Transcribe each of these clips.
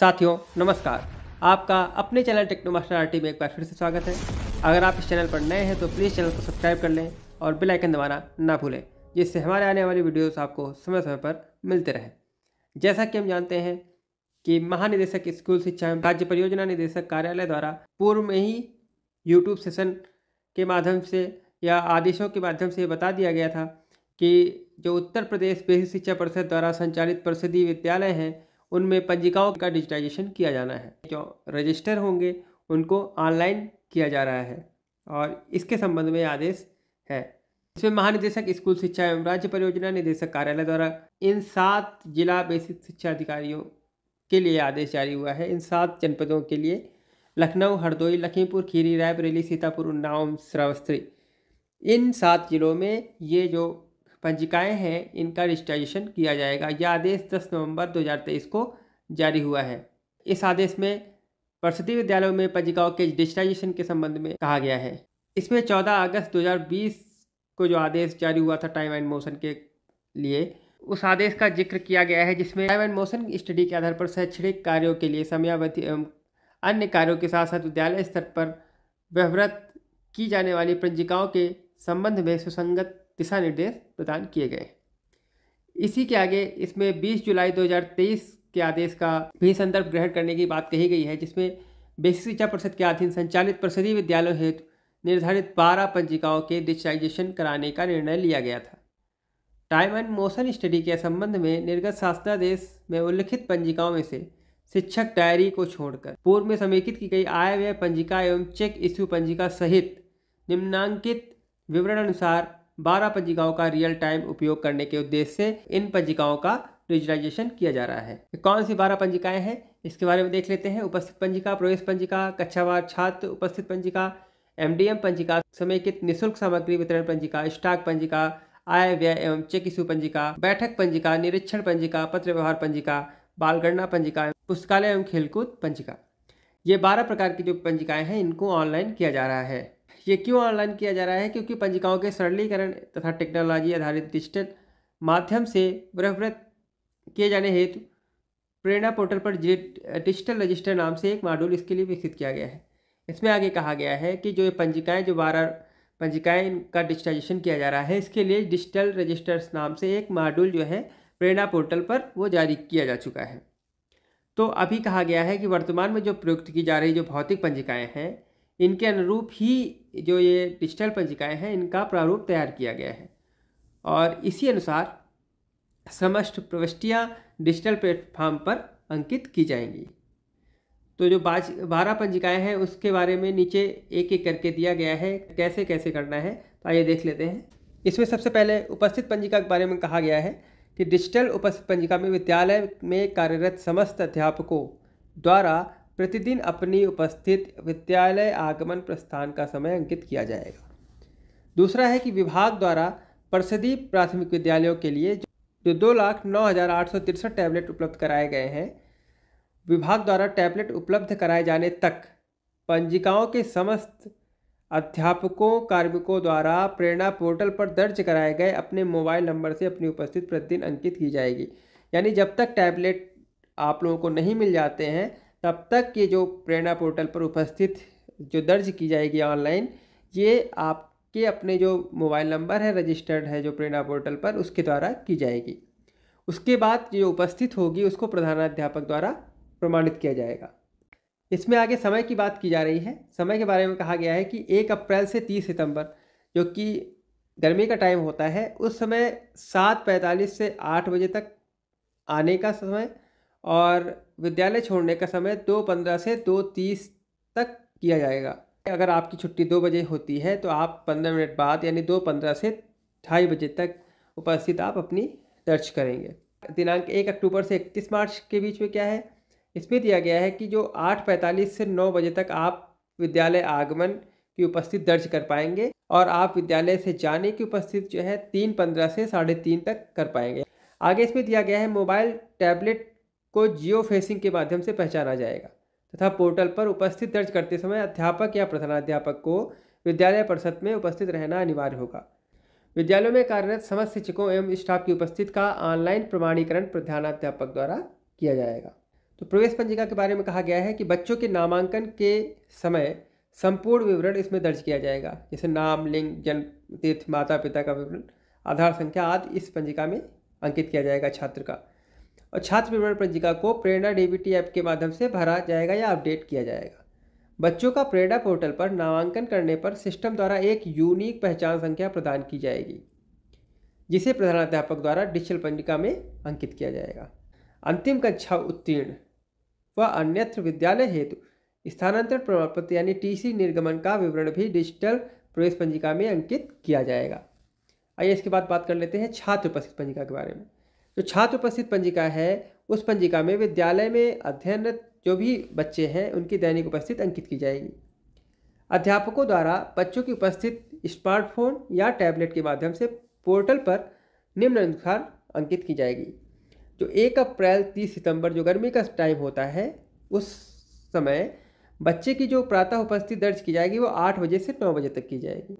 साथियों नमस्कार आपका अपने चैनल टेक्नो मास्टर आरटी में एक बार फिर से स्वागत है अगर आप इस चैनल पर नए हैं तो प्लीज़ चैनल को सब्सक्राइब कर लें और बेल आइकन दबाना ना भूलें जिससे हमारे आने वाली वीडियोस आपको समय समय पर मिलते रहें जैसा कि हम जानते हैं कि महानिदेशक स्कूल शिक्षा एवं राज्य परियोजना निदेशक कार्यालय द्वारा पूर्व में ही यूट्यूब सेशन के माध्यम से या आदेशों के माध्यम से बता दिया गया था कि जो उत्तर प्रदेश बेसिक शिक्षा परिषद द्वारा संचालित प्रसिद्धि विद्यालय हैं उनमें पंजिकाओं का डिजिटाइजेशन किया जाना है जो रजिस्टर होंगे उनको ऑनलाइन किया जा रहा है और इसके संबंध में आदेश है इसमें महानिदेशक स्कूल शिक्षा एवं राज्य परियोजना निदेशक कार्यालय द्वारा इन सात जिला बेसिक शिक्षा अधिकारियों के लिए आदेश जारी हुआ है इन सात जनपदों के लिए लखनऊ हरदोई लखीमपुर खीरी रायबरेली सीतापुर उन्नाव श्रावस्त्री इन सात जिलों में ये जो पंजिकाएँ हैं इनका रजिस्ट्राइजेशन किया जाएगा यह आदेश 10 नवंबर 2023 को जारी हुआ है इस आदेश में प्रसूति विद्यालयों में पंजिकाओं के डिजिटाइजेशन के संबंध में कहा गया है इसमें 14 अगस्त 2020 को जो आदेश जारी हुआ था टाइम एंड मोशन के लिए उस आदेश का जिक्र किया गया है जिसमें टाइम एंड मोशन स्टडी के आधार पर शैक्षणिक कार्यों के लिए समयावधि एवं अन्य कार्यों के साथ साथ विद्यालय स्तर पर व्यवहार की जाने वाली पंजिकाओं के संबंध में सुसंगत दिशा निर्देश प्रदान किए गए इसी के आगे इसमें 20 जुलाई 2023 के आदेश का भी संदर्भ ग्रहण करने की बात कही गई है जिसमें बेसिक शिक्षा परिषद के अधीन संचालित प्रसदीय विद्यालयों हेतु निर्धारित 12 पंजिकाओं के डिजिटाइजेशन कराने का निर्णय लिया गया था टाइम एंड मोशन स्टडी के संबंध में निर्गत शासनादेश में उल्लिखित पंजिकाओं में से शिक्षक डायरी को छोड़कर पूर्व में समेकित की गई आय व्यय पंजिका एवं चेक इश्यू पंजिका सहित निम्नांकित विवरण अनुसार 12 पंजिकाओं का रियल टाइम उपयोग करने के उद्देश्य से इन पंजिकाओं का डिजिटाइजेशन किया जा रहा है कौन सी बारह पंजिकाएं हैं इसके बारे में देख लेते हैं उपस्थित पंजिका प्रवेश पंजिका कक्षावार छात्र उपस्थित पंजिका एमडीएम पंजिका समेकित निःशुल्क सामग्री वितरण पंजिका स्टाक पंजिका आय व्यय एवं चेक इशू पंजिका बैठक पंजिका निरीक्षण पंजिका पत्र व्यवहार पंजिका बालगणना पंजिका पुस्तकालय एवं खेलकूद पंजिका ये बारह प्रकार की जो पंजिकाएं हैं इनको ऑनलाइन किया जा रहा है ये क्यों ऑनलाइन किया जा रहा है क्योंकि पंजिकाओं के सरलीकरण तथा टेक्नोलॉजी आधारित डिजिटल माध्यम से ब्रहव्रत किए जाने हेतु प्रेरणा पोर्टल पर डिजिटल रजिस्टर नाम से एक मॉड्यूल इसके लिए विकसित किया गया है इसमें आगे कहा गया है कि जो ये पंजिकाएँ जो बारह पंजिकाएँ इनका डिजिटाइजेशन किया जा रहा है इसके लिए डिजिटल रजिस्टर्स नाम से एक मॉड्यूल जो है प्रेरणा पोर्टल पर वो जारी किया जा चुका है तो अभी कहा गया है कि वर्तमान में जो प्रयुक्त की जा रही जो भौतिक पंजिकाएँ हैं इनके अनुरूप ही जो ये डिजिटल पंजिकाएँ हैं इनका प्रारूप तैयार किया गया है और इसी अनुसार समस्त प्रविष्टियाँ डिजिटल प्लेटफॉर्म पर अंकित की जाएंगी तो जो बाज बारह पंजिकाएँ हैं उसके बारे में नीचे एक एक करके दिया गया है कैसे कैसे करना है तो आइए देख लेते हैं इसमें सबसे पहले उपस्थित पंजिका के बारे में कहा गया है कि डिजिटल उपस्थित पंजिका में विद्यालय में कार्यरत समस्त अध्यापकों द्वारा प्रतिदिन अपनी उपस्थित विद्यालय आगमन प्रस्थान का समय अंकित किया जाएगा दूसरा है कि विभाग द्वारा प्रसिद्धि प्राथमिक विद्यालयों के लिए जो दो लाख नौ हज़ार आठ सौ तिरसठ टैबलेट उपलब्ध कराए गए हैं विभाग द्वारा टैबलेट उपलब्ध कराए जाने तक पंजिकाओं के समस्त अध्यापकों कार्मिकों द्वारा प्रेरणा पोर्टल पर दर्ज कराए गए अपने मोबाइल नंबर से अपनी उपस्थित प्रतिदिन अंकित की जाएगी यानी जब तक टैबलेट आप लोगों को नहीं मिल जाते हैं तब तक ये जो प्रेरणा पोर्टल पर उपस्थित जो दर्ज की जाएगी ऑनलाइन ये आपके अपने जो मोबाइल नंबर है रजिस्टर्ड है जो प्रेरणा पोर्टल पर उसके द्वारा की जाएगी उसके बाद जो उपस्थित होगी उसको प्रधानाध्यापक द्वारा प्रमाणित किया जाएगा इसमें आगे समय की बात की जा रही है समय के बारे में कहा गया है कि एक अप्रैल से तीस सितंबर जो कि गर्मी का टाइम होता है उस समय सात पैंतालीस से आठ बजे तक आने का समय और विद्यालय छोड़ने का समय दो पंद्रह से दो तीस तक किया जाएगा अगर आपकी छुट्टी दो बजे होती है तो आप पंद्रह मिनट बाद यानी दो पंद्रह से ढाई बजे तक उपस्थित आप अपनी दर्ज करेंगे दिनांक एक अक्टूबर से इकतीस मार्च के बीच में क्या है इसमें दिया गया है कि जो आठ पैंतालीस से नौ बजे तक आप विद्यालय आगमन की उपस्थित दर्ज कर पाएंगे और आप विद्यालय से जाने की उपस्थित जो है तीन पंद्रह से साढ़े तीन तक कर पाएंगे आगे इसमें दिया गया है मोबाइल टैबलेट को जियो फेसिंग के माध्यम से पहचाना जाएगा तथा पोर्टल पर उपस्थित दर्ज करते समय अध्यापक या प्रधानाध्यापक को विद्यालय परिषद में उपस्थित रहना अनिवार्य होगा विद्यालयों में कार्यरत समस्त शिक्षकों एवं स्टाफ की उपस्थित का ऑनलाइन प्रमाणीकरण प्रधानाध्यापक द्वारा किया जाएगा तो प्रवेश पंजिका के बारे में कहा गया है कि बच्चों के नामांकन के समय संपूर्ण विवरण इसमें दर्ज किया जाएगा जैसे नाम लिंग जन्म तीर्थ माता पिता का विवरण आधार संख्या आदि इस पंजिका में अंकित किया जाएगा छात्र का और छात्र विवरण पंजिका को प्रेरणा डीबीटी ऐप के माध्यम से भरा जाएगा या अपडेट किया जाएगा बच्चों का प्रेरणा पोर्टल पर नामांकन करने पर सिस्टम द्वारा एक यूनिक पहचान संख्या प्रदान की जाएगी जिसे प्रधानाध्यापक द्वारा डिजिटल पंजिका में अंकित किया जाएगा अंतिम कक्षा उत्तीर्ण व अन्यत्र विद्यालय हेतु स्थानांतरण प्रमाण पत्र यानी टीसी निर्गमन का विवरण भी डिजिटल प्रवेश पंजिका में अंकित किया जाएगा आइए इसके बाद बात कर लेते हैं छात्र उपस्थित पंजिका के बारे में जो छात्र उपस्थित पंजिका है उस पंजिका में विद्यालय में अध्ययनरत जो भी बच्चे हैं उनकी दैनिक उपस्थित अंकित की जाएगी अध्यापकों द्वारा बच्चों की उपस्थित स्मार्टफोन या टैबलेट के माध्यम से पोर्टल पर निम्नानुसार अंकित की जाएगी जो एक अप्रैल तीस सितंबर जो गर्मी का टाइम होता है उस समय बच्चे की जो प्रातः उपस्थिति दर्ज की जाएगी वो आठ बजे से नौ बजे तक की जाएगी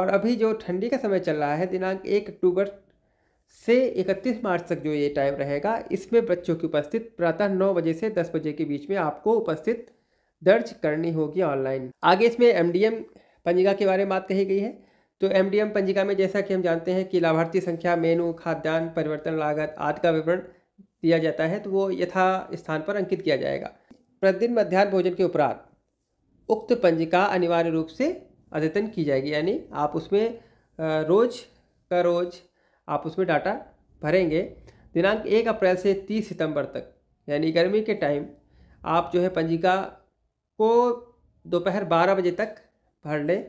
और अभी जो ठंडी का समय चल रहा है दिनांक एक अक्टूबर से 31 मार्च तक जो ये टाइम रहेगा इसमें बच्चों की उपस्थित प्रातः नौ बजे से दस बजे के बीच में आपको उपस्थित दर्ज करनी होगी ऑनलाइन आगे इसमें एमडीएम पंजिका के बारे में बात कही गई है तो एमडीएम पंजिका में जैसा कि हम जानते हैं कि लाभार्थी संख्या मेनू खाद्यान्न परिवर्तन लागत आदि का विवरण दिया जाता है तो वो यथा स्थान पर अंकित किया जाएगा प्रतिदिन मध्यान्ह भोजन के उपरांत उक्त पंजिका अनिवार्य रूप से अद्यतन की जाएगी यानी आप उसमें रोज़ का रोज़ आप उसमें डाटा भरेंगे दिनांक एक अप्रैल से तीस सितंबर तक यानी गर्मी के टाइम आप जो है पंजिका को दोपहर बारह बजे तक भर लें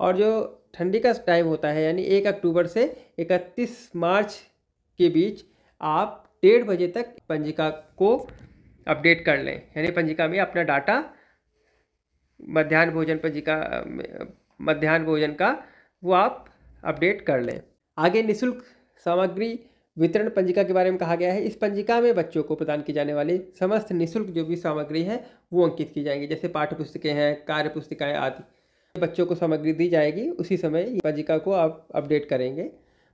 और जो ठंडी का टाइम होता है यानी एक अक्टूबर से इकतीस मार्च के बीच आप डेढ़ बजे तक पंजिका को अपडेट कर लें यानी पंजिका में अपना डाटा मध्यान्ह भोजन पंजिका मध्यान्ह भोजन का वो आप अपडेट कर लें आगे निशुल्क सामग्री वितरण पंजिका के बारे में कहा गया है इस पंजिका में बच्चों को प्रदान की जाने वाली समस्त निःशुल्क जो भी सामग्री है वो अंकित की जाएंगी जैसे पाठ्य पुस्तकें हैं कार्य पुस्तिकाएँ आदि बच्चों को सामग्री दी जाएगी उसी समय पंजिका को आप अपडेट करेंगे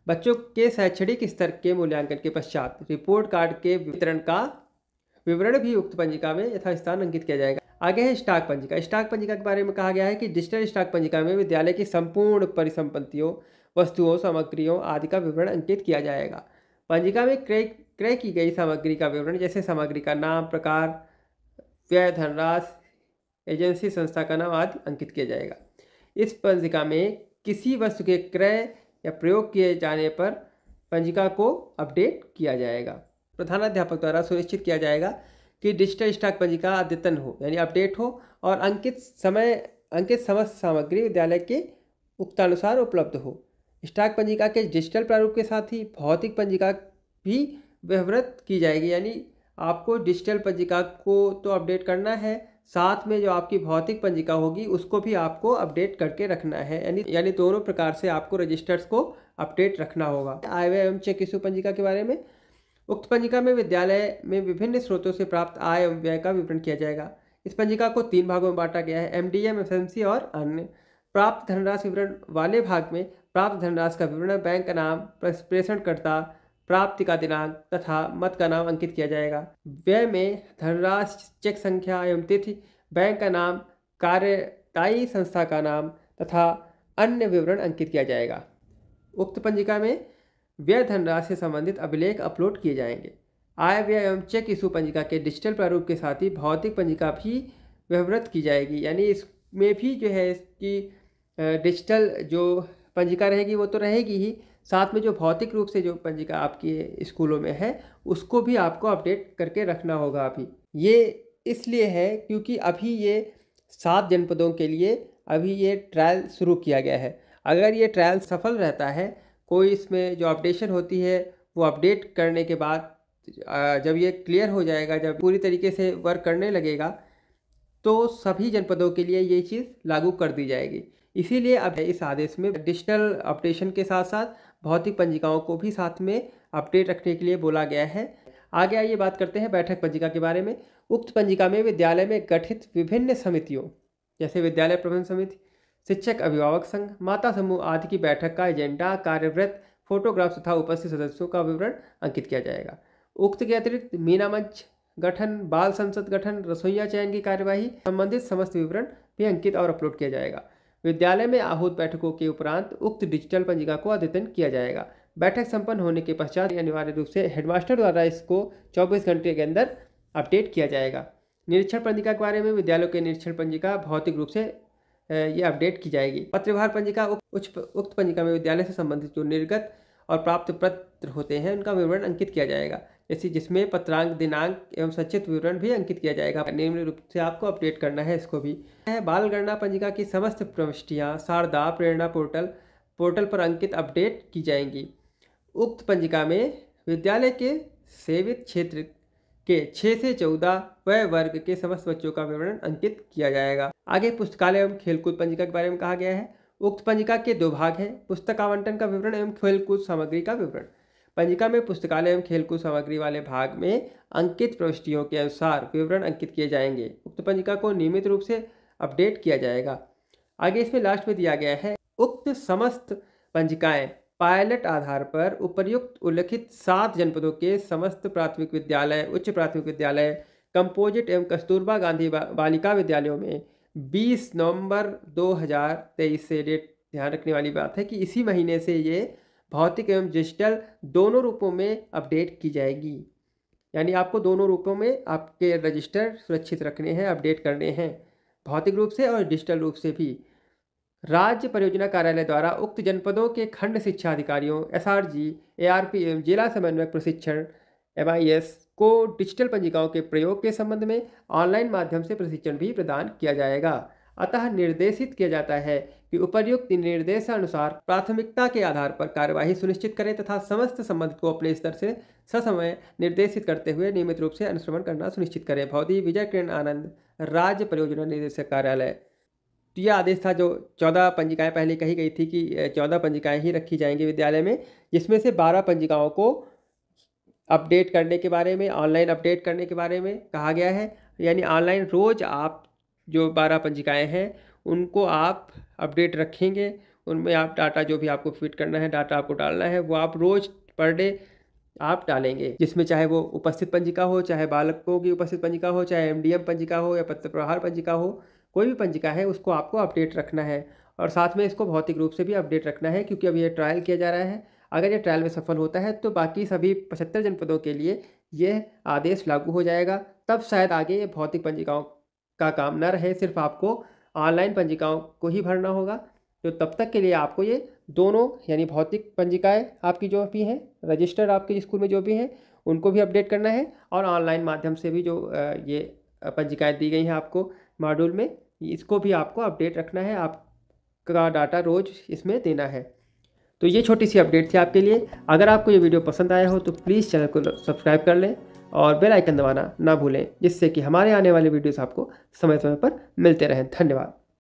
बच्चों के शैक्षणिक स्तर के मूल्यांकन के पश्चात रिपोर्ट कार्ड के वितरण का विवरण भी उक्त पंजिका में यथास्थान अंकित किया जाएगा आगे है स्टाक पंजिका स्टाक पंजिका के बारे में कहा गया है कि डिजिटल स्टाक पंजिका में विद्यालय की संपूर्ण परिसंपत्तियों वस्तुओं सामग्रियों आदि का विवरण अंकित किया जाएगा पंजिका में क्रय क्रय की गई सामग्री का विवरण जैसे सामग्री का नाम प्रकार व्यय धनराशि एजेंसी संस्था का नाम आदि अंकित किया जाएगा इस पंजिका में किसी वस्तु के क्रय या प्रयोग किए जाने पर पंजिका को अपडेट किया जाएगा प्रधानाध्यापक द्वारा सुनिश्चित किया जाएगा कि डिजिटल स्टॉक पंजिका अद्यतन हो यानी अपडेट हो और अंकित समय अंकित समस्त सामग्री विद्यालय के उक्तानुसार उपलब्ध हो स्टाक पंजिका के डिजिटल प्रारूप के साथ ही भौतिक पंजिका भी व्यवहृत की जाएगी यानी आपको डिजिटल पंजिका को तो अपडेट करना है साथ में जो आपकी भौतिक पंजिका होगी उसको भी आपको अपडेट करके रखना है यानी यानी दोनों प्रकार से आपको रजिस्टर्स को अपडेट रखना होगा आय व्यय एवं चेक इशू पंजिका के बारे में उक्त पंजिका में विद्यालय में विभिन्न स्रोतों से प्राप्त आय एवं व्यय का विवरण किया जाएगा इस पंजिका को तीन भागों में बांटा गया है M D M F M C और अन्य प्राप्त धनराशि विवरण वाले भाग में प्राप्त धनराशि का विवरण बैंक का नाम प्रेषणकर्ता प्राप्ति का दिनांक तथा मत का नाम अंकित किया जाएगा व्यय में धनराशि चेक संख्या एवं तिथि बैंक का नाम कार्यदायी संस्था का नाम तथा अन्य विवरण अंकित किया जाएगा उक्त पंजिका में व्यय धनराशि से संबंधित अभिलेख अपलोड किए जाएंगे आय व्यय एवं चेक इशू पंजिका के डिजिटल प्रारूप के साथ ही भौतिक पंजिका भी व्यवहृत की जाएगी यानी इसमें भी जो है इसकी डिजिटल जो पंजिका रहेगी वो तो रहेगी ही साथ में जो भौतिक रूप से जो पंजिका आपकी स्कूलों में है उसको भी आपको अपडेट करके रखना होगा अभी ये इसलिए है क्योंकि अभी ये सात जनपदों के लिए अभी ये ट्रायल शुरू किया गया है अगर ये ट्रायल सफल रहता है कोई इसमें जो अपडेशन होती है वो अपडेट करने के बाद जब ये क्लियर हो जाएगा जब पूरी तरीके से वर्क करने लगेगा तो सभी जनपदों के लिए ये चीज़ लागू कर दी जाएगी इसीलिए अब इस आदेश में एडिशनल अपडेशन के साथ साथ भौतिक पंजिकाओं को भी साथ में अपडेट रखने के लिए बोला गया है आगे आइए बात करते हैं बैठक पंजिका के बारे में उक्त पंजिका में विद्यालय में गठित विभिन्न समितियों जैसे विद्यालय प्रबंध समिति शिक्षक अभिभावक संघ माता समूह आदि की बैठक का एजेंडा कार्यव्रत फोटोग्राफ तथा उपस्थित सदस्यों का विवरण अंकित किया जाएगा उक्त के अतिरिक्त मीना मंच गठन बाल संसद गठन रसोईया चयन की कार्यवाही संबंधित समस्त विवरण भी अंकित और अपलोड किया जाएगा विद्यालय में आहूत बैठकों के उपरांत उक्त डिजिटल पंजिका को अद्यतन किया जाएगा बैठक संपन्न होने के पश्चात अनिवार्य रूप से हेडमास्टर द्वारा इसको 24 घंटे के अंदर अपडेट किया जाएगा निरीक्षण पंजिका के बारे में विद्यालयों के निरीक्षण पंजिका भौतिक रूप से ये अपडेट की जाएगी पत्रभार पंजिका उच्च उक्त पंजिका में विद्यालय से संबंधित जो निर्गत और प्राप्त पत्र होते हैं उनका विवरण अंकित किया जाएगा ऐसी जिसमें पत्रांक दिनांक एवं सचित विवरण भी अंकित किया जाएगा निम्न रूप से आपको अपडेट करना है इसको भी है बाल गणना पंजिका की समस्त प्रविष्टियाँ शारदा प्रेरणा पोर्टल पोर्टल पर अंकित अपडेट की जाएंगी उक्त पंजिका में विद्यालय के सेवित क्षेत्र के छः से चौदह वय वर्ग के समस्त बच्चों का विवरण अंकित किया जाएगा आगे पुस्तकालय एवं खेलकूद पंजिका के बारे में कहा गया है उक्त पंजिका के दो भाग हैं पुस्तक आवंटन का विवरण एवं खेलकूद सामग्री का विवरण पंजिका में पुस्तकालय एवं खेलकूद सामग्री वाले भाग में अंकित प्रविष्टियों के अनुसार विवरण अंकित किए जाएंगे उक्त पंजिका को नियमित रूप से अपडेट किया जाएगा आगे इसमें लास्ट में दिया गया है उक्त समस्त पंजिकाएं पायलट आधार पर उपर्युक्त उल्लिखित सात जनपदों के समस्त प्राथमिक विद्यालय उच्च प्राथमिक विद्यालय कंपोजिट एवं कस्तूरबा गांधी बालिका विद्यालयों में 20 नवंबर 2023 से डेट ध्यान रखने वाली बात है कि इसी महीने से ये भौतिक एवं डिजिटल दोनों रूपों में अपडेट की जाएगी यानी आपको दोनों रूपों में आपके रजिस्टर सुरक्षित रखने हैं अपडेट करने हैं भौतिक रूप से और डिजिटल रूप से भी राज्य परियोजना कार्यालय द्वारा उक्त जनपदों के खंड शिक्षा अधिकारियों S R G A R P एवं जिला समन्वयक प्रशिक्षण एम आई एस को डिजिटल पंजिकाओं के प्रयोग के संबंध में ऑनलाइन माध्यम से प्रशिक्षण भी प्रदान किया जाएगा अतः निर्देशित किया जाता है कि उपर्युक्त निर्देशानुसार प्राथमिकता के आधार पर कार्यवाही सुनिश्चित करें तथा समस्त संबंधित को अपने स्तर से ससमय निर्देशित करते हुए नियमित रूप से अनुश्रवण करना सुनिश्चित करें भौदी विजय किरण आनंद राज्य परियोजना निर्देशक कार्यालय तो यह आदेश था जो चौदह पंजिकाएं पहले कही गई थी कि चौदह पंजिकाएं ही रखी जाएंगी विद्यालय में जिसमें से बारह पंजिकाओं को अपडेट करने के बारे में ऑनलाइन अपडेट करने के बारे में कहा गया है यानी ऑनलाइन रोज़ आप जो बारह पंजिकाएँ हैं उनको आप अपडेट रखेंगे उनमें आप डाटा जो भी आपको फिट करना है डाटा आपको डालना है वो आप रोज़ पर डे आप डालेंगे जिसमें चाहे वो उपस्थित पंजिका हो चाहे बालकों की उपस्थित पंजिका हो चाहे एमडीएम पंजिका हो या पत्र प्रहार पंजिका हो कोई भी पंजिका है उसको आपको अपडेट रखना है और साथ में इसको भौतिक रूप से भी अपडेट रखना है क्योंकि अब यह ट्रायल किया जा रहा है अगर ये ट्रायल में सफल होता है तो बाकी सभी पचहत्तर जनपदों के लिए यह आदेश लागू हो जाएगा तब शायद आगे ये भौतिक पंजिकाओं का काम ना रहे सिर्फ आपको ऑनलाइन पंजिकाओं को ही भरना होगा तो तब तक के लिए आपको ये दोनों यानी भौतिक पंजिकाएँ आपकी जो भी हैं रजिस्टर आपके स्कूल में जो भी हैं उनको भी अपडेट करना है और ऑनलाइन माध्यम से भी जो ये पंजिकाएँ दी गई हैं आपको मॉड्यूल में इसको भी आपको अपडेट रखना है आपका डाटा रोज़ इसमें देना है तो ये छोटी सी अपडेट थी आपके लिए अगर आपको ये वीडियो पसंद आया हो तो प्लीज़ चैनल को सब्सक्राइब कर लें और बेल आइकन दबाना ना भूलें जिससे कि हमारे आने वाले वीडियोस आपको समय समय पर मिलते रहें धन्यवाद